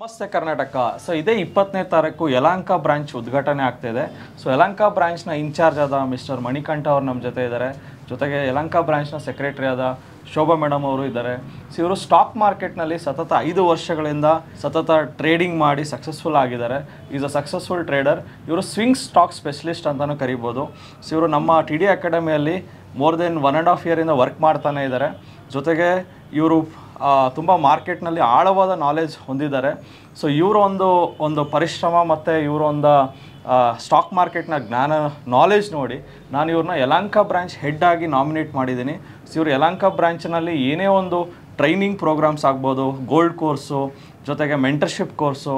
ನಮಸ್ತೆ ಕರ್ನಾಟಕ ಸೊ ಇದೇ ಇಪ್ಪತ್ತನೇ ತಾರೀಕು ಯಲಾಂಕ ಬ್ರಾಂಚ್ ಉದ್ಘಾಟನೆ ಆಗ್ತಿದೆ ಸೊ ಯಲಾಂಕ ಬ್ರಾಂಚ್ನ ಇನ್ಚಾರ್ಜ್ ಆದ ಮಿಸ್ಟರ್ ಮಣಿಕಂಠ ಅವರು ನಮ್ಮ ಜೊತೆ ಇದ್ದಾರೆ ಜೊತೆಗೆ ಯಲಾಂಕ ಬ್ರಾಂಚ್ನ ಸೆಕ್ರೆಟರಿ ಆದ ಶೋಭಾ ಮೇಡಮ್ ಅವರು ಇದ್ದಾರೆ ಸೊ ಇವರು ಸ್ಟಾಕ್ ಮಾರ್ಕೆಟ್ನಲ್ಲಿ ಸತತ ಐದು ವರ್ಷಗಳಿಂದ ಸತತ ಟ್ರೇಡಿಂಗ್ ಮಾಡಿ ಸಕ್ಸಸ್ಫುಲ್ ಆಗಿದ್ದಾರೆ ಈಸ್ ಅ ಸಕ್ಸಸ್ಫುಲ್ ಟ್ರೇಡರ್ ಇವರು ಸ್ವಿಂಗ್ ಸ್ಟಾಕ್ ಸ್ಪೆಷಲಿಸ್ಟ್ ಅಂತಲೂ ಕರಿಬೋದು ಸೊ ಇವರು ನಮ್ಮ ಟಿ ಡಿ ಅಕಾಡೆಮಿಯಲ್ಲಿ more than one and half ಇಯರಿಂದ ವರ್ಕ್ ಮಾಡ್ತಾನೆ ಇದ್ದಾರೆ ಜೊತೆಗೆ ಇವರು ತುಂಬ ಮಾರ್ಕೆಟ್ನಲ್ಲಿ ಆಳವಾದ ನಾಲೆಜ್ ಹೊಂದಿದ್ದಾರೆ ಸೊ ಇವರ ಒಂದು ಒಂದು ಪರಿಶ್ರಮ ಮತ್ತು ಇವರ ಒಂದು ಸ್ಟಾಕ್ ಮಾರ್ಕೆಟ್ನ ಜ್ಞಾನ ನಾಲೆಜ್ ನೋಡಿ ನಾನು ಇವ್ರನ್ನ ಯಲಾಂಕ ಬ್ರಾಂಚ್ ಹೆಡ್ ಆಗಿ ನಾಮಿನೇಟ್ ಮಾಡಿದ್ದೀನಿ ಸೊ ಇವರು ಯಲಾಂಕ ಬ್ರ್ಯಾಂಚ್ನಲ್ಲಿ ಏನೇ ಒಂದು ಟ್ರೈನಿಂಗ್ ಪ್ರೋಗ್ರಾಮ್ಸ್ ಆಗ್ಬೋದು ಗೋಲ್ಡ್ ಕೋರ್ಸು ಜೊತೆಗೆ ಮೆಂಟರ್ಶಿಪ್ ಕೋರ್ಸು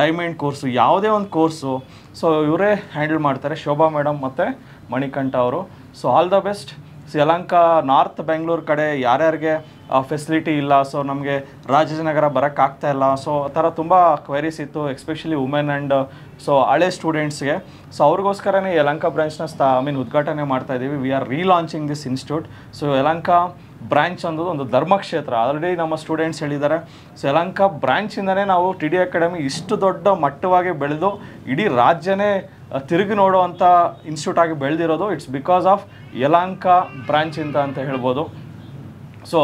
ಡೈಮಂಡ್ ಕೋರ್ಸು ಯಾವುದೇ ಒಂದು ಕೋರ್ಸು ಸೊ ಇವರೇ ಹ್ಯಾಂಡಲ್ ಮಾಡ್ತಾರೆ ಶೋಭಾ ಮೇಡಮ್ ಮತ್ತು ಮಣಿಕಂಠ ಅವರು so all the best Yelahanka north Bengaluru ಕಡೆ ಯಾರ್ಯಾರಿಗೆ ಫೆಸಿಲಿಟಿ ಇಲ್ಲ ಸೊ ನಮಗೆ ರಾಜನಗರ ಬರೋಕ್ಕಾಗ್ತಾ ಇಲ್ಲ ಸೊ ಆ ಥರ ತುಂಬ ಕ್ವೈರೀಸ್ ಇತ್ತು ಎಸ್ಪೆಷಲಿ ವುಮೆನ್ ಆ್ಯಂಡ್ ಸೊ ಹಳೆ ಸ್ಟೂಡೆಂಟ್ಸ್ಗೆ ಸೊ ಅವ್ರಿಗೋಸ್ಕರನೇ ಯಲಂಕ ಬ್ರಾಂಚ್ನ ಸ್ಥ ಐ ಮೀನ್ ಉದ್ಘಾಟನೆ ಮಾಡ್ತಾ ಇದ್ದೀವಿ we are relaunching this institute so Yelahanka branch ಅನ್ನೋದು ಒಂದು ಧರ್ಮಕ್ಷೇತ್ರ ಆಲ್ರೆಡಿ ನಮ್ಮ ಸ್ಟೂಡೆಂಟ್ಸ್ ಹೇಳಿದ್ದಾರೆ ಸೊ ಯಲಂಕ ಬ್ರಾಂಚಿಂದನೇ ನಾವು ಟಿ ಡಿ ಅಕಾಡೆಮಿ ಇಷ್ಟು ದೊಡ್ಡ ಮಟ್ಟವಾಗಿ ಬೆಳೆದು ಇಡೀ ರಾಜ್ಯನೇ ತಿರುಗಿ ನೋಡುವಂಥ ಇನ್ಸ್ಟಿಟ್ಯೂಟ್ ಆಗಿ ಬೆಳೆದಿರೋದು it's because of Yelahanka branch ಅಂತ ಹೇಳ್ಬೋದು ಸೊ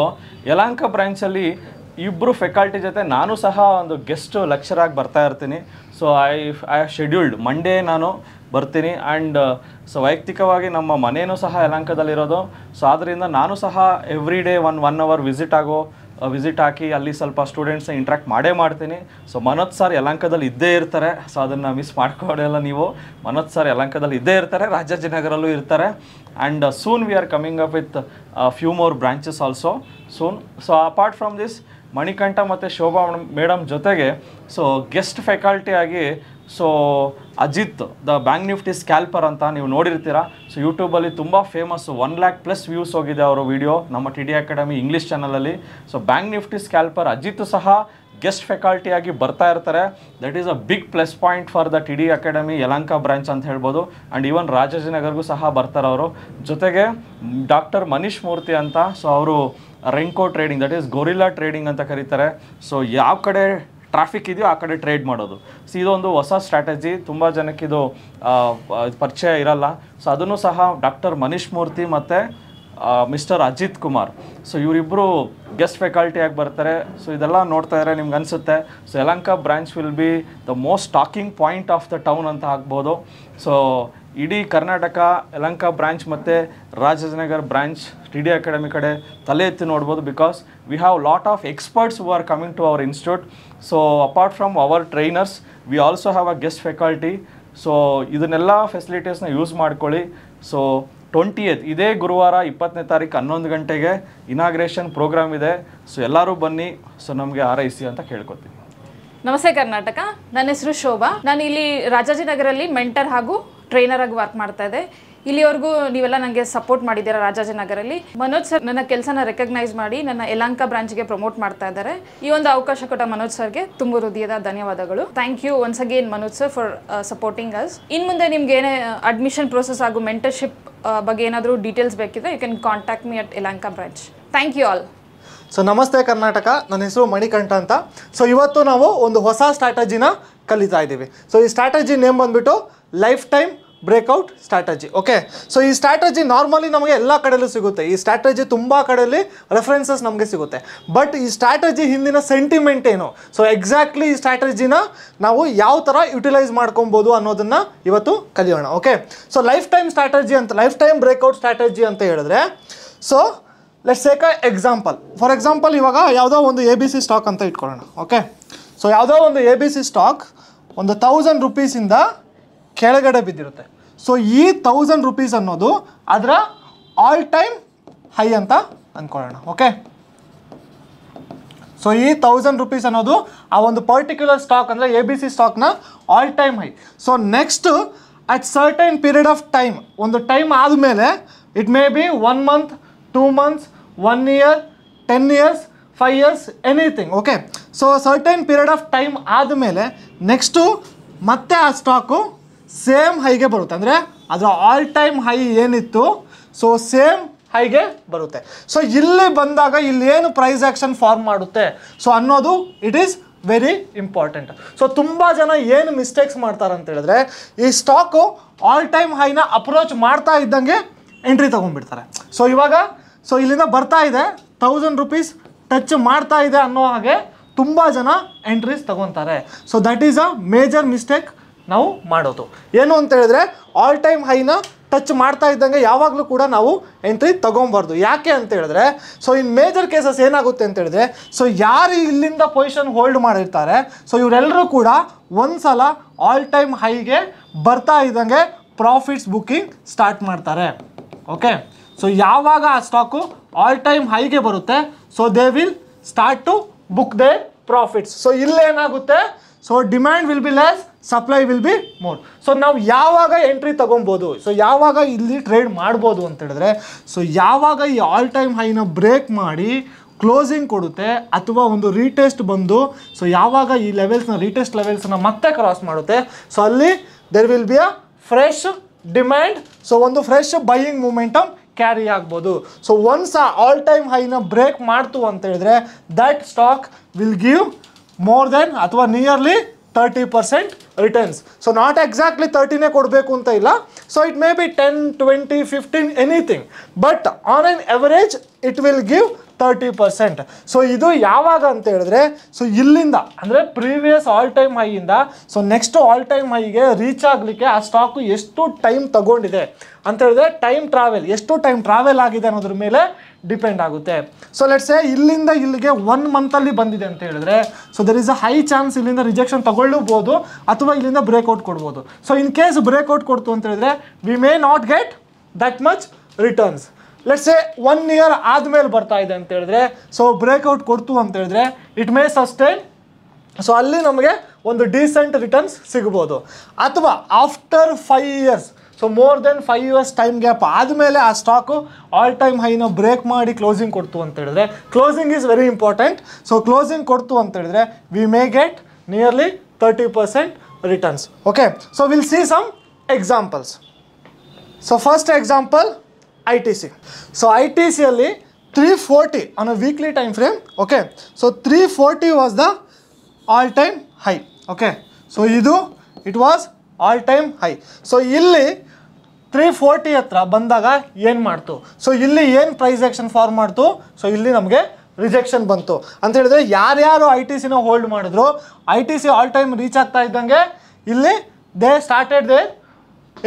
ಯಲಾಂಕ ಬ್ರ್ಯಾಂಚಲ್ಲಿ ಇಬ್ಬರು ಫೆಕಲ್ಟಿ ಜೊತೆ ನಾನು ಸಹ ಒಂದು ಗೆಸ್ಟ್ ಲೆಕ್ಚರ್ ಆಗಿ ಬರ್ತಾ ಇರ್ತೀನಿ so I I scheduled Monday ನಾನು ಬರ್ತೀನಿ ಆ್ಯಂಡ್ ಸೊ uh, ವೈಯಕ್ತಿಕವಾಗಿ ನಮ್ಮ ಮನೆಯೂ ಸಹ ಯಲಾಂಕದಲ್ಲಿರೋದು ಸೊ ಆದ್ದರಿಂದ ನಾನು ಸಹ every day one one hour visit ಆಗೋ ವಿಸಿಟ್ ಹಾಕಿ ಅಲ್ಲಿ ಸ್ವಲ್ಪ ಸ್ಟೂಡೆಂಟ್ಸ್ನ ಇಂಟ್ರ್ಯಾಕ್ಟ್ ಮಾಡೇ ಮಾಡ್ತೀನಿ ಸೊ ಮನೋಜ್ ಸರ್ ಯಲಂಕದಲ್ಲಿ ಇದ್ದೇ ಇರ್ತಾರೆ ಸೊ ಅದನ್ನು ಮಿಸ್ ಮಾಡ್ಕೊಡಲ್ಲ ನೀವು ಮನೋಜ್ ಸರ್ ಯಲಂಕದಲ್ಲಿ ಇದ್ದೇ ಇರ್ತಾರೆ ರಾಜಾಜಿನಗರಲ್ಲೂ ಇರ್ತಾರೆ and soon we are coming up with few more branches also soon so apart from this Manikantha ಮತ್ತು ಶೋಭಾ ಮೇಡಮ್ ಜೊತೆಗೆ ಸೊ ಗೆಸ್ಟ್ ಫ್ಯಾಕಲ್ಟಿ ಆಗಿ so Ajit the Bank Nifty scalper ಅಂತ ನೀವು ನೋಡಿರ್ತೀರ ಸೊ ಯೂಟ್ಯೂಬಲ್ಲಿ ತುಂಬ famous one lakh plus views ಹೋಗಿದೆ ಅವರ ವಿಡಿಯೋ ನಮ್ಮ ಟಿ ಡಿ ಅಕಾಡೆಮಿ ಇಂಗ್ಲೀಷ್ ಚಾನಲಲ್ಲಿ so Bank Nifty scalper Ajit ಸಹ ಗೆಸ್ಟ್ ಆಗಿ ಬರ್ತಾ ಇರ್ತಾರೆ that is a big plus point for the T D Academy Yelahanka branch ಅಂತ ಹೇಳ್ಬೋದು ಆ್ಯಂಡ್ ಈವನ್ ರಾಜಾಜಿನಗರ್ಗೂ ಸಹ ಬರ್ತಾರೆ ಅವರು ಜೊತೆಗೆ ಡಾಕ್ಟರ್ ಮನೀಶ್ ಮೂರ್ತಿ ಅಂತ ಸೊ ಅವರು renko trading that is gorilla trading ಅಂತ ಕರೀತಾರೆ ಸೊ ಯಾವ ಕಡೆ ಟ್ರಾಫಿಕ್ ಇದೆಯೋ ಆ ಕಡೆ ಟ್ರೇಡ್ ಮಾಡೋದು ಸೊ ಇದೊಂದು ಹೊಸ ಸ್ಟ್ರಾಟಜಿ ತುಂಬ ಜನಕ್ಕೆ ಇದು ಪರಿಚಯ ಇರಲ್ಲ ಸೊ ಅದನ್ನು ಸಹ ಡಾಕ್ಟರ್ ಮನೀಶ್ ಮೂರ್ತಿ ಮತ್ತು ಮಿಸ್ಟರ್ ಅಜಿತ್ ಕುಮಾರ್ ಸೊ ಇವರಿಬ್ಬರು ಗೆಸ್ಟ್ ಫೆಕಲ್ಟಿ ಆಗಿ ಬರ್ತಾರೆ ಸೊ ಇದೆಲ್ಲ ನೋಡ್ತಾ ಇದ್ರೆ ನಿಮ್ಗೆ ಅನಿಸುತ್ತೆ so Yelahanka branch will be the most talking point of the town ಅಂತ ಆಗ್ಬೋದು ಸೊ ಇಡೀ ಕರ್ನಾಟಕ ಯಲಂಕಾ ಬ್ರಾಂಚ್ ಮತ್ತು Rajajinagar branch T D Academy ಕಡೆ ತಲೆ ಎತ್ತಿ ನೋಡ್ಬೋದು because we have lot of experts who are coming to our institute so apart from our trainers we also have a guest faculty so ಇದನ್ನೆಲ್ಲ ಫೆಸಿಲಿಟೀಸ್ನ ಯೂಸ್ ಮಾಡ್ಕೊಳ್ಳಿ so twenty eight ಇದೇ ಗುರುವಾರ ಇಪ್ಪತ್ತನೇ ತಾರೀಕು ಹನ್ನೊಂದು ಗಂಟೆಗೆ ಇನಾಗ್ರೇಷನ್ ಪ್ರೋಗ್ರಾಮ್ ಇದೆ ಸೊ ಎಲ್ಲರೂ ಬನ್ನಿ ಸೊ ನಮಗೆ ಆರೈಸಿ ಅಂತ ಕೇಳ್ಕೊತೀನಿ ನಮಸ್ತೆ ಕರ್ನಾಟಕ ನನ್ನ ಹೆಸರು ಶೋಭಾ ನಾನು ಇಲ್ಲಿ ರಾಜಾಜಿನಗರಲ್ಲಿ ಮೆಂಟರ್ ಹಾಗೂ ಟ್ರೈನರ್ ಆಗಿ ವರ್ಕ್ ಮಾಡ್ತಾ ಇದ್ದೆ ಇಲ್ಲಿವರೆಗೂ ನೀವೆಲ್ಲ ನನಗೆ ಸಪೋರ್ಟ್ ಮಾಡಿದ್ದೀರಾ ರಾಜಾಜಿನಗರಲ್ಲಿ ಮನೋಜ್ ಸರ್ ನನ್ನ ಕೆಲಸನ ರೆಕಗ್ನೈಸ್ ಮಾಡಿ ನನ್ನ ಯಲಾಂಕ ಬ್ರಾಂಚ್ಗೆ ಪ್ರಮೋಟ್ ಮಾಡ್ತಾ ಇದ್ದಾರೆ ಈ ಒಂದು ಅವಕಾಶ ಕೊಟ್ಟ ಮನೋಜ್ ಸರ್ಗೆ ತುಂಬ ಹೃದಯದ ಧನ್ಯವಾದಗಳು thank you once again Manoj sir for supporting us ಇನ್ ಮುಂದೆ ನಿಮ್ಗೆ ಏನೇ ಅಡ್ಮಿಷನ್ uh, ಪ್ರೋಸೆಸ್ ಹಾಗೂ ಮೆಂಟರ್ಶಿಪ್ uh, ಬಗ್ಗೆ ಏನಾದರೂ ಡೀಟೇಲ್ಸ್ ಬೇಕಿದ್ರೆ you can contact me at Yelahanka branch thank you all so ನಮಸ್ತೆ ಕರ್ನಾಟಕ ನನ್ನ ಹೆಸರು ಮಣಿಕಂಠ ಅಂತ ಸೊ ಇವತ್ತು ನಾವು ಒಂದು ಹೊಸ ಸ್ಟ್ರಾಟಜಿನ ಕಲಿತಾ ಇದ್ದೀವಿ ಸೊ ಈ ಸ್ಟ್ರಾಟಜಿ ನೇಮ್ ಬಂದ್ಬಿಟ್ಟು lifetime breakout strategy okay so ಈ ಸ್ಟ್ರಾಟಜಿ ನಾರ್ಮಲಿ ನಮಗೆ ಎಲ್ಲ ಕಡೆಯಲ್ಲೂ ಸಿಗುತ್ತೆ ಈ ಸ್ಟ್ರಾಟಜಿ ತುಂಬ ಕಡೆಯಲ್ಲಿ ರೆಫರೆನ್ಸಸ್ ನಮಗೆ ಸಿಗುತ್ತೆ ಬಟ್ ಈ ಸ್ಟ್ರಾಟಜಿ ಹಿಂದಿನ ಸೆಂಟಿಮೆಂಟ್ ಏನು ಸೊ ಎಕ್ಸಾಕ್ಟ್ಲಿ ಈ ಸ್ಟ್ರಾಟಜಿನ ನಾವು ಯಾವ ಥರ ಯುಟಿಲೈಸ್ ಮಾಡ್ಕೊಬೋದು ಅನ್ನೋದನ್ನು ಇವತ್ತು ಕಲಿಯೋಣ okay so lifetime strategy ಅಂತ ಲೈಫ್ ಟೈಮ್ ಬ್ರೇಕ್ಔಟ್ ಸ್ಟ್ರಾಟಜಿ ಅಂತ ಹೇಳಿದ್ರೆ so let's take a example for example ಇವಾಗ ಯಾವುದೋ ಒಂದು ಎ ಬಿ ಸಿ ಸ್ಟಾಕ್ ಅಂತ ಇಟ್ಕೊಳ್ಳೋಣ ಓಕೆ ಸೊ ಯಾವುದೋ ಒಂದು ಎ ಬಿ ಸಿ ಸ್ಟಾಕ್ ಒಂದು ತೌಸಂಡ್ ರುಪೀಸಿಂದ ಕೆಳಗಡೆ ಬಿದ್ದಿರುತ್ತೆ ಸೊ ಈ ತೌಸಂಡ್ ರುಪೀಸ್ ಅನ್ನೋದು ಅದರ ಆಲ್ ಟೈಮ್ ಹೈ ಅಂತ ಅಂದ್ಕೊಳ್ಳೋಣ ಓಕೆ ಸೊ ಈ ತೌಸಂಡ್ ರುಪೀಸ್ ಅನ್ನೋದು ಆ ಒಂದು ಪರ್ಟಿಕ್ಯುಲರ್ ಸ್ಟಾಕ್ ಅಂದರೆ ಎ ಬಿ ಸಿ ಸ್ಟಾಕ್ನ all time high so next at certain period of time ಒಂದು ಟೈಮ್ ಆದಮೇಲೆ it may be one month two months one year ten years five years anything okay so certain period of time ಆದಮೇಲೆ next ಮತ್ತೆ ಆ stock same ಹೈಗೆ ಬರುತ್ತೆ ಅಂದರೆ ಅದರ all time high ಏನಿತ್ತು ಸೊ ಸೇಮ್ ಹೈಗೆ ಬರುತ್ತೆ ಸೊ ಇಲ್ಲಿ ಬಂದಾಗ ಇಲ್ಲಿ ಏನು ಪ್ರೈಸ್ ಆ್ಯಕ್ಷನ್ ಫಾರ್ಮ್ ಮಾಡುತ್ತೆ ಸೊ ಅನ್ನೋದು it is very important so ತುಂಬ ಜನ ಏನು ಮಿಸ್ಟೇಕ್ಸ್ ಮಾಡ್ತಾರೆ ಅಂತ ಹೇಳಿದ್ರೆ ಈ ಸ್ಟಾಕು ಆಲ್ ಟೈಮ್ ಹೈನ ಅಪ್ರೋಚ್ ಮಾಡ್ತಾ ಇದ್ದಂಗೆ ಎಂಟ್ರಿ ತೊಗೊಂಡ್ಬಿಡ್ತಾರೆ ಸೊ ಇವಾಗ ಸೊ ಇಲ್ಲಿಂದ ಬರ್ತಾ ಇದೆ ತೌಸಂಡ್ ರುಪೀಸ್ ಟಚ್ ಮಾಡ್ತಾ ಇದೆ ಅನ್ನೋ ಹಾಗೆ ತುಂಬ ಜನ ಎಂಟ್ರೀಸ್ ತೊಗೊತಾರೆ so that is a major mistake ನಾವು ಮಾಡೋದು ಏನು ಅಂತ ಹೇಳಿದ್ರೆ ಆಲ್ ಟೈಮ್ ಹೈನ ಟಚ್ ಮಾಡ್ತಾ ಇದ್ದಂಗೆ ಯಾವಾಗಲೂ ಕೂಡ ನಾವು ಎಂಟ್ರಿ ತೊಗೊಬಾರ್ದು ಯಾಕೆ ಅಂತ ಹೇಳಿದ್ರೆ ಸೊ ಇನ್ ಮೇಜರ್ ಕೇಸಸ್ ಏನಾಗುತ್ತೆ ಅಂತ ಹೇಳಿದ್ರೆ ಸೊ ಯಾರು ಇಲ್ಲಿಂದ ಪೊಸಿಷನ್ ಹೋಲ್ಡ್ ಮಾಡಿರ್ತಾರೆ ಸೊ ಇವರೆಲ್ಲರೂ ಕೂಡ ಒಂದು ಸಲ ಆಲ್ ಟೈಮ್ ಹೈಗೆ ಬರ್ತಾ ಇದ್ದಂಗೆ ಪ್ರಾಫಿಟ್ಸ್ ಬುಕ್ಕಿಂಗ್ ಸ್ಟಾರ್ಟ್ ಮಾಡ್ತಾರೆ ಓಕೆ ಸೊ ಯಾವಾಗ ಆ ಸ್ಟಾಕು ಆಲ್ ಟೈಮ್ ಹೈಗೆ ಬರುತ್ತೆ so they will start to book they profits so ಇಲ್ಲೇನಾಗುತ್ತೆ so demand will be less supply will be more so ನಾವು ಯಾವಾಗ ಎಂಟ್ರಿ ತೊಗೊಬೋದು ಸೊ ಯಾವಾಗ ಇಲ್ಲಿ ಟ್ರೇಡ್ ಮಾಡ್ಬೋದು ಅಂತ ಹೇಳಿದ್ರೆ ಸೊ ಯಾವಾಗ ಈ ಆಲ್ ಟೈಮ್ ಹೈನ ಬ್ರೇಕ್ ಮಾಡಿ ಕ್ಲೋಸಿಂಗ್ ಕೊಡುತ್ತೆ ಅಥವಾ ಒಂದು ರೀಟೆಸ್ಟ್ ಬಂದು ಸೊ ಯಾವಾಗ ಈ ಲೆವೆಲ್ಸ್ನ ರೀಟೆಸ್ಟ್ ಲೆವೆಲ್ಸ್ನ ಮತ್ತೆ ಕ್ರಾಸ್ ಮಾಡುತ್ತೆ ಸೊ ಅಲ್ಲಿ there will be a fresh demand so ಒಂದು ಫ್ರೆಶ್ ಬೈಯಿಂಗ್ ಮೂಮೆಂಟಮ್ ಕ್ಯಾರಿ ಆಗ್ಬೋದು ಸೊ ಒನ್ಸ್ ಆ ಆಲ್ ಟೈಮ್ ಹೈನ ಬ್ರೇಕ್ ಮಾಡ್ತು ಅಂತ ಹೇಳಿದ್ರೆ that stock will give more then ಅಥವಾ nearly thirty percent returns so not exactly ತರ್ಟಿನೇ ಕೊಡಬೇಕು ಅಂತ ಇಲ್ಲ so it may be ten twenty fifteen anything but on on average it will give thirty percent so ಇದು ಯಾವಾಗ ಅಂತ ಹೇಳಿದ್ರೆ so ಇಲ್ಲಿಂದ ಅಂದರೆ ಪ್ರೀವಿಯಸ್ ಆಲ್ ಟೈಮ್ ಹೈಯಿಂದ ಸೊ ನೆಕ್ಸ್ಟ್ ಆಲ್ ಟೈಮ್ ಹೈಗೆ ರೀಚ್ ಆಗಲಿಕ್ಕೆ ಆ ಸ್ಟಾಕು ಎಷ್ಟು ಟೈಮ್ ತಗೊಂಡಿದೆ ಅಂತ ಹೇಳಿದ್ರೆ ಟೈಮ್ ಟ್ರಾವೆಲ್ ಎಷ್ಟು ಟೈಮ್ ಟ್ರಾವೆಲ್ ಆಗಿದೆ ಅನ್ನೋದ್ರ ಮೇಲೆ ಡಿಪೆಂಡ್ ಆಗುತ್ತೆ ಸೊ ಸೇ ಇಲ್ಲಿಂದ ಇಲ್ಲಿಗೆ ಒನ್ ಮಂತಲ್ಲಿ ಬಂದಿದೆ ಅಂತ ಹೇಳಿದ್ರೆ so there is a high chance ಇಲ್ಲಿಂದ ರಿಜೆಕ್ಷನ್ ತಗೊಳ್ಳಬಹುದು ಅಥವಾ ಇಲ್ಲಿಂದ ಬ್ರೇಕ್ಔಟ್ ಕೊಡ್ಬೋದು ಸೊ ಇನ್ ಕೇಸ್ ಬ್ರೇಕ್ಔಟ್ ಕೊಡ್ತು ಅಂತ ಹೇಳಿದ್ರೆ we may not get that much returns let's a one year ಆದಮೇಲೆ ಬರ್ತಾ ಇದೆ ಅಂತ ಹೇಳಿದ್ರೆ ಸೊ ಬ್ರೇಕ್ಔಟ್ ಕೊಡ್ತು ಅಂತ ಹೇಳಿದ್ರೆ ಇಟ್ ಮೇ ಸಸ್ಟೈನ್ ಸೊ ಅಲ್ಲಿ ನಮಗೆ ಒಂದು ಡೀಸೆಂಟ್ ರಿಟರ್ನ್ಸ್ ಸಿಗ್ಬೋದು ಅಥವಾ after five years so more then five years time gap ಆದಮೇಲೆ ಆ ಸ್ಟಾಕು ಆಲ್ ಟೈಮ್ ಹೈನ ಬ್ರೇಕ್ ಮಾಡಿ ಕ್ಲೋಸಿಂಗ್ ಕೊಡ್ತು ಅಂತ ಹೇಳಿದ್ರೆ closing is very important so closing ಕೊಡ್ತು ಅಂತ ಹೇಳಿದ್ರೆ we may get nearly thirty percent returns okay so will see some examples so first example I T C so I T ಸಿಯಲ್ಲಿ three forty ಅನ್ನೋ weekly time frame okay so three forty was the all time high okay so ಇದು it was all time high so ಇಲ್ಲಿ three forty ಹತ್ರ ಬಂದಾಗ ಏನು ಮಾಡ್ತು so ಇಲ್ಲಿ ಏನು ಪ್ರೈಸ್ ಆ್ಯಕ್ಷನ್ ಫಾರ್ಮ್ ಮಾಡ್ತು ಸೊ ಇಲ್ಲಿ ನಮಗೆ ರಿಜೆಕ್ಷನ್ ಬಂತು ಅಂತ ಹೇಳಿದ್ರೆ ಯಾರ್ಯಾರು ಐ ಟಿ ಸಿನ ಹೋಲ್ಡ್ ಮಾಡಿದ್ರು I T C all time reach ಆಗ್ತಾ ಇದ್ದಂಗೆ ಇಲ್ಲಿ ದೇ ಸ್ಟಾರ್ಟೆಡ್ ದೇ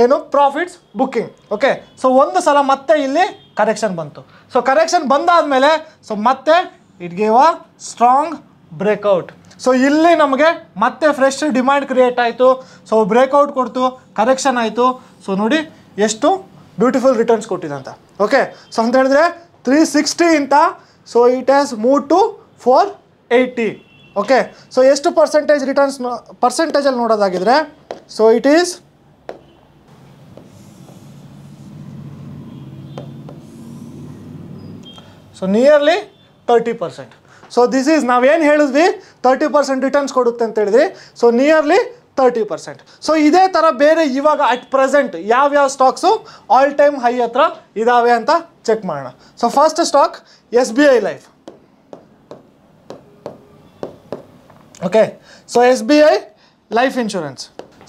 ಏನು ಪ್ರಾಫಿಟ್ಸ್ ಬುಕ್ಕಿಂಗ್ ಓಕೆ ಸೊ ಒಂದು ಸಲ ಮತ್ತೆ ಇಲ್ಲಿ ಕರೆಕ್ಷನ್ ಬಂತು ಸೊ ಕರೆಕ್ಷನ್ ಬಂದಾದ ಮೇಲೆ ಸೊ ಮತ್ತೆ it gave a strong breakout so ಇಲ್ಲಿ ನಮಗೆ ಮತ್ತೆ ಫ್ರೆಶ್ ಡಿಮ್ಯಾಂಡ್ ಕ್ರಿಯೇಟ್ ಆಯಿತು ಸೊ ಬ್ರೇಕ್ಔಟ್ ಕೊಡ್ತು ಕರೆಕ್ಷನ್ ಆಯಿತು ಸೊ ನೋಡಿ ಎಷ್ಟು ಬ್ಯೂಟಿಫುಲ್ ರಿಟರ್ನ್ಸ್ ಕೊಟ್ಟಿದೆ ಅಂತ ಓಕೆ ಸೊ ಅಂತ ಹೇಳಿದ್ರೆ ತ್ರೀ ಸಿಕ್ಸ್ಟಿ ಇಂತ so it has move to four eighty okay so ಎಷ್ಟು ಪರ್ಸೆಂಟೇಜ್ ರಿಟರ್ನ್ಸ್ ಪರ್ಸೆಂಟೇಜಲ್ಲಿ ನೋಡೋದಾಗಿದ್ರೆ so it is so nearly thirty percent so this is ನಾವೇನು ಹೇಳಿದ್ವಿ ತರ್ಟಿ ಪರ್ಸೆಂಟ್ ರಿಟರ್ನ್ಸ್ ಕೊಡುತ್ತೆ ಅಂತ ಹೇಳಿದ್ವಿ so nearly thirty percent so ಇದೇ ಥರ ಬೇರೆ ಇವಾಗ ಅಟ್ ಪ್ರೆಸೆಂಟ್ ಯಾವ್ಯಾವ ಸ್ಟಾಕ್ಸು ಆಲ್ ಟೈಮ್ ಹೈ ಹತ್ರ ಇದ್ದಾವೆ ಅಂತ ಚೆಕ್ ಮಾಡೋಣ so first stock S B I life okay so S B I life insurance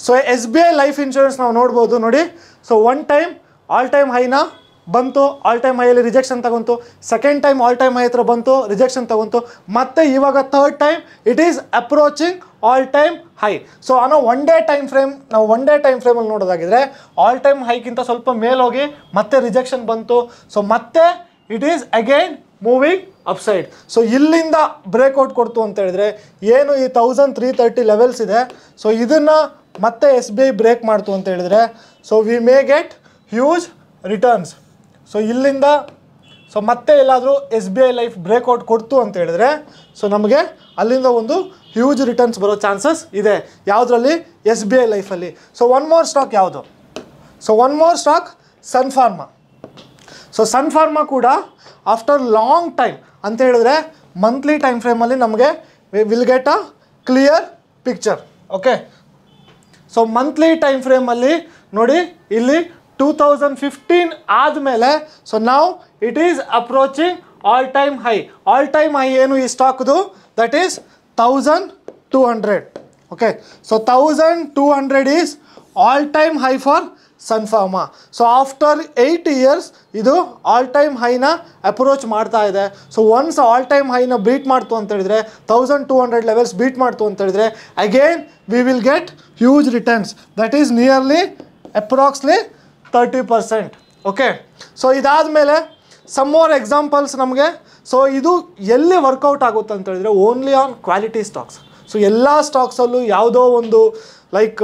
so S B I life insurance ನಾವು ನೋಡ್ಬೋದು ನೋಡಿ so one time all time ಹೈನ ಬಂತು ಆಲ್ ಟೈಮ್ ಹೈಯಲ್ಲಿ ರಿಜೆಕ್ಷನ್ ತಗೊಂತು second time all time high ಹತ್ರ ಬಂತು rejection ತಗೊಂತು ಮತ್ತೆ ಇವಾಗ third time it is approaching all time high so ಅನ್ನೋ ಒನ್ ಡೇ ಟೈಮ್ ಫ್ರೇಮ್ ನಾವು ಒನ್ ಡೇ ಟೈಮ್ ಫ್ರೇಮಲ್ಲಿ ನೋಡೋದಾಗಿದ್ರೆ ಆಲ್ ಟೈಮ್ ಹೈಗಿಂತ ಸ್ವಲ್ಪ ಮೇಲೋಗಿ ಮತ್ತೆ ರಿಜೆಕ್ಷನ್ ಬಂತು ಸೊ ಮತ್ತೆ it is again moving upside so ಇಲ್ಲಿಂದ ಬ್ರೇಕ್ಔಟ್ ಕೊಡ್ತು ಅಂತ ಹೇಳಿದ್ರೆ ಏನು ಈ ತೌಸಂಡ್ ತ್ರೀ ತರ್ಟಿ ಲೆವೆಲ್ಸ್ ಇದೆ ಸೊ ಇದನ್ನು ಮತ್ತೆ ಎಸ್ ಬಿ ಐ ಬ್ರೇಕ್ ಮಾಡ್ತು ಅಂತ ಹೇಳಿದ್ರೆ so we may get huge returns so ಇಲ್ಲಿಂದ ಸೊ ಮತ್ತೆ ಎಲ್ಲಾದರೂ S B I life breakout ಕೊಡ್ತು ಅಂತ ಹೇಳಿದ್ರೆ ಸೊ ನಮಗೆ ಅಲ್ಲಿಂದ ಒಂದು ಹ್ಯೂಜ್ ರಿಟರ್ನ್ಸ್ ಬರೋ ಚಾನ್ಸಸ್ ಇದೆ ಯಾವುದರಲ್ಲಿ ಎಸ್ ಬಿ ಐ ಲೈಫಲ್ಲಿ ಸೊ ಒನ್ ಮೋರ್ ಸ್ಟಾಕ್ ಯಾವುದು so one more stock Sun Pharma so Sun Pharma ಕೂಡ ಆಫ್ಟರ್ ಲಾಂಗ್ ಟೈಮ್ ಅಂತ ಹೇಳಿದ್ರೆ ಮಂತ್ಲಿ ಟೈಮ್ ಫ್ರೇಮಲ್ಲಿ ನಮಗೆ will get a clear picture okay so monthly time ಫ್ರೇಮಲ್ಲಿ ನೋಡಿ ಇಲ್ಲಿ 2015 ಥೌಸಂಡ್ ಫಿಫ್ಟೀನ್ ಆದಮೇಲೆ ಸೊ ನಾವು it is approaching all time high all time high ಏನು ಈ ಸ್ಟಾಕ್ದು that is thousand two hundred okay so thousand two hundred is all time high for Sun Pharma so after eight years ಇದು all time ಹೈನ approach ಮಾಡ್ತಾ ಇದೆ so once all time ಹೈನ beat ಮಾಡ್ತು ಅಂತ ಹೇಳಿದ್ರೆ thousand two hundred levels beat ಮಾಡ್ತು ಅಂತ ಹೇಳಿದ್ರೆ again we will get huge returns that is nearly approximately thirty percent okay so ಮೇಲೆ ಸಮ್ ಮೋರ್ ಎಕ್ಸಾಂಪಲ್ಸ್ ನಮಗೆ ಸೊ ಇದು ಎಲ್ಲಿ ವರ್ಕೌಟ್ ಆಗುತ್ತೆ ಅಂತ ಹೇಳಿದ್ರೆ only on quality stocks so ಎಲ್ಲ ಸ್ಟಾಕ್ಸಲ್ಲೂ ಯಾವುದೋ ಒಂದು ಲೈಕ್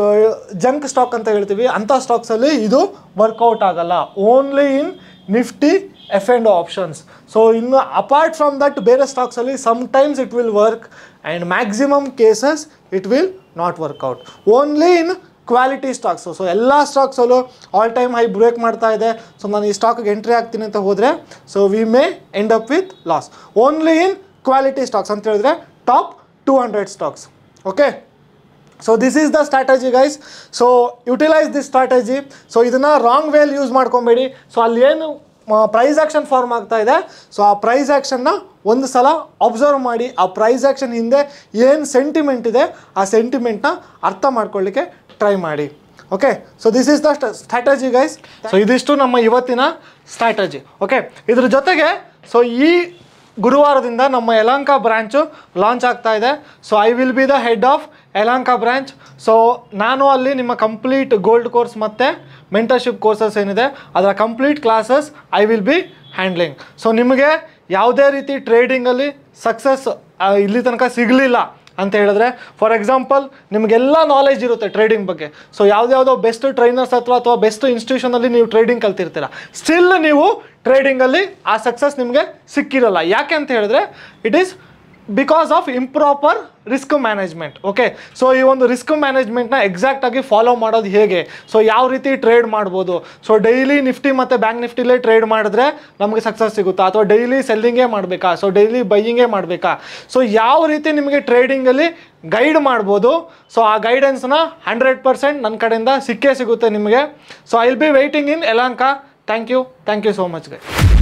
ಜಂಕ್ ಸ್ಟಾಕ್ ಅಂತ ಹೇಳ್ತೀವಿ ಅಂಥ ಸ್ಟಾಕ್ಸಲ್ಲಿ ಇದು ವರ್ಕೌಟ್ ಆಗಲ್ಲ only in Nifty F and options so ಇನ್ನು ಅಪಾರ್ಟ್ ಫ್ರಮ್ ದಟ್ ಬೇರೆ ಸ್ಟಾಕ್ಸಲ್ಲಿ times it will work and maximum cases it will not work out only in quality stocks so ಎಲ್ಲ ಸ್ಟಾಕ್ಸಲ್ಲೂ ಆಲ್ ಟೈಮ್ ಹೈ ಬ್ರೇಕ್ ಮಾಡ್ತಾ ಇದೆ ಸೊ ನಾನು ಈ ಸ್ಟಾಕ್ಗೆ ಎಂಟ್ರಿ ಆಗ್ತೀನಿ ಅಂತ ಹೋದರೆ so we may end up with loss only in quality stocks ಅಂತ ಹೇಳಿದ್ರೆ top two hundred stocks okay so this is the strategy guys so utilise this strategy so ಇದನ್ನು ರಾಂಗ್ ವೇಲಿ ಯೂಸ್ ಮಾಡ್ಕೊಬೇಡಿ ಸೊ ಅಲ್ಲಿ ಏನು ಪ್ರೈಸ್ ಆ್ಯಕ್ಷನ್ ಫಾರ್ಮ್ ಆಗ್ತಾ ಇದೆ so ಆ ಪ್ರೈಸ್ ಆ್ಯಕ್ಷನ್ನ ಒಂದು ಸಲ ಅಬ್ಸರ್ವ್ ಮಾಡಿ ಆ ಪ್ರೈಸ್ ಆ್ಯಕ್ಷನ್ ಹಿಂದೆ ಏನು ಸೆಂಟಿಮೆಂಟ್ ಇದೆ ಆ ಸೆಂಟಿಮೆಂಟ್ನ ಅರ್ಥ ಮಾಡ್ಕೊಳ್ಳಿಕ್ಕೆ ಟ್ರೈ ಮಾಡಿ okay so this is the strategy guys so ಇದಿಷ್ಟು ನಮ್ಮ ಇವತ್ತಿನ ಸ್ಟ್ರಾಟಜಿ ಓಕೆ ಇದ್ರ ಜೊತೆಗೆ ಸೊ ಈ ಗುರುವಾರದಿಂದ ನಮ್ಮ ಯಲಾಂಕಾ ಬ್ರ್ಯಾಂಚು ಲಾಂಚ್ ಆಗ್ತಾ ಇದೆ so I will be the head of Yelahanka branch so ನಾನು ಅಲ್ಲಿ ನಿಮ್ಮ ಕಂಪ್ಲೀಟ್ ಗೋಲ್ಡ್ ಕೋರ್ಸ್ ಮತ್ತು ಮೆಂಟರ್ಶಿಪ್ ಕೋರ್ಸಸ್ ಏನಿದೆ ಅದರ complete classes I will be handling so ನಿಮಗೆ ಯಾವುದೇ ರೀತಿ ಟ್ರೇಡಿಂಗಲ್ಲಿ ಸಕ್ಸಸ್ ಇಲ್ಲಿ ತನಕ ಸಿಗಲಿಲ್ಲ ಅಂತ ಹೇಳಿದ್ರೆ ಫಾರ್ ಎಕ್ಸಾಂಪಲ್ ನಿಮಗೆಲ್ಲ ನಾಲೆಜ್ ಇರುತ್ತೆ ಟ್ರೇಡಿಂಗ್ ಬಗ್ಗೆ ಸೊ ಯಾವುದ್ಯಾವುದೋ ಬೆಸ್ಟ್ ಟ್ರೈನರ್ಸ್ ಹತ್ರ ಅಥವಾ ಬೆಸ್ಟ್ ಇನ್ಸ್ಟಿಟ್ಯೂಷನಲ್ಲಿ ನೀವು ಟ್ರೇಡಿಂಗ್ ಕಲ್ತಿರ್ತೀರ ಸ್ಟಿಲ್ ನೀವು ಟ್ರೇಡಿಂಗಲ್ಲಿ ಆ ಸಕ್ಸಸ್ ನಿಮಗೆ ಸಿಕ್ಕಿರಲ್ಲ ಯಾಕೆ ಅಂತ ಹೇಳಿದ್ರೆ it is because of improper risk management okay so ಈ ಒಂದು ರಿಸ್ಕ್ ಮ್ಯಾನೇಜ್ಮೆಂಟ್ನ ಎಕ್ಸಾಕ್ಟಾಗಿ ಫಾಲೋ ಮಾಡೋದು ಹೇಗೆ ಸೊ ಯಾವ ರೀತಿ ಟ್ರೇಡ್ ಮಾಡ್ಬೋದು ಸೊ ಡೈಲಿ ನಿಫ್ಟಿ ಮತ್ತು ಬ್ಯಾಂಕ್ ನಿಫ್ಟಿಲೇ ಟ್ರೇಡ್ ಮಾಡಿದ್ರೆ ನಮಗೆ ಸಕ್ಸಸ್ ಸಿಗುತ್ತಾ ಅಥವಾ ಡೈಲಿ ಸೆಲ್ಲಿಂಗೇ ಮಾಡಬೇಕಾ ಸೊ ಡೈಲಿ ಬೈಯಿಂಗೇ ಮಾಡಬೇಕಾ ಸೊ ಯಾವ ರೀತಿ ನಿಮಗೆ ಟ್ರೇಡಿಂಗಲ್ಲಿ ಗೈಡ್ ಮಾಡ್ಬೋದು ಸೊ ಆ ಗೈಡೆನ್ಸ್ನ ಹಂಡ್ರೆಡ್ ಪರ್ಸೆಂಟ್ ನನ್ನ ಕಡೆಯಿಂದ ಸಿಕ್ಕೇ ಸಿಗುತ್ತೆ ನಿಮಗೆ so I will be waiting in Yelahanka thank you thank you so much Guy